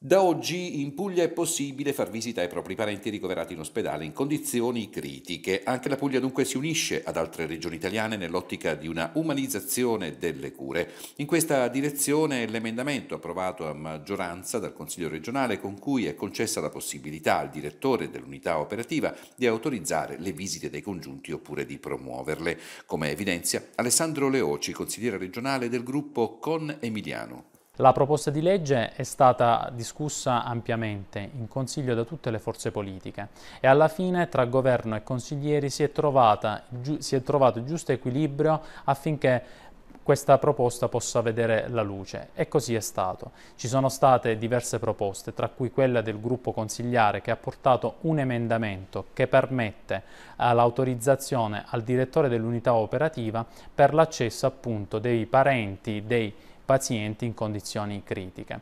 Da oggi in Puglia è possibile far visita ai propri parenti ricoverati in ospedale in condizioni critiche. Anche la Puglia dunque si unisce ad altre regioni italiane nell'ottica di una umanizzazione delle cure. In questa direzione l'emendamento approvato a maggioranza dal Consiglio regionale con cui è concessa la possibilità al direttore dell'unità operativa di autorizzare le visite dei congiunti oppure di promuoverle, come evidenzia Alessandro Leoci, consigliere regionale del gruppo Con Emiliano. La proposta di legge è stata discussa ampiamente in Consiglio da tutte le forze politiche e alla fine tra governo e consiglieri si è, trovata, si è trovato il giusto equilibrio affinché questa proposta possa vedere la luce. E così è stato. Ci sono state diverse proposte, tra cui quella del gruppo consigliare che ha portato un emendamento che permette l'autorizzazione al direttore dell'unità operativa per l'accesso appunto dei parenti dei pazienti in condizioni critiche.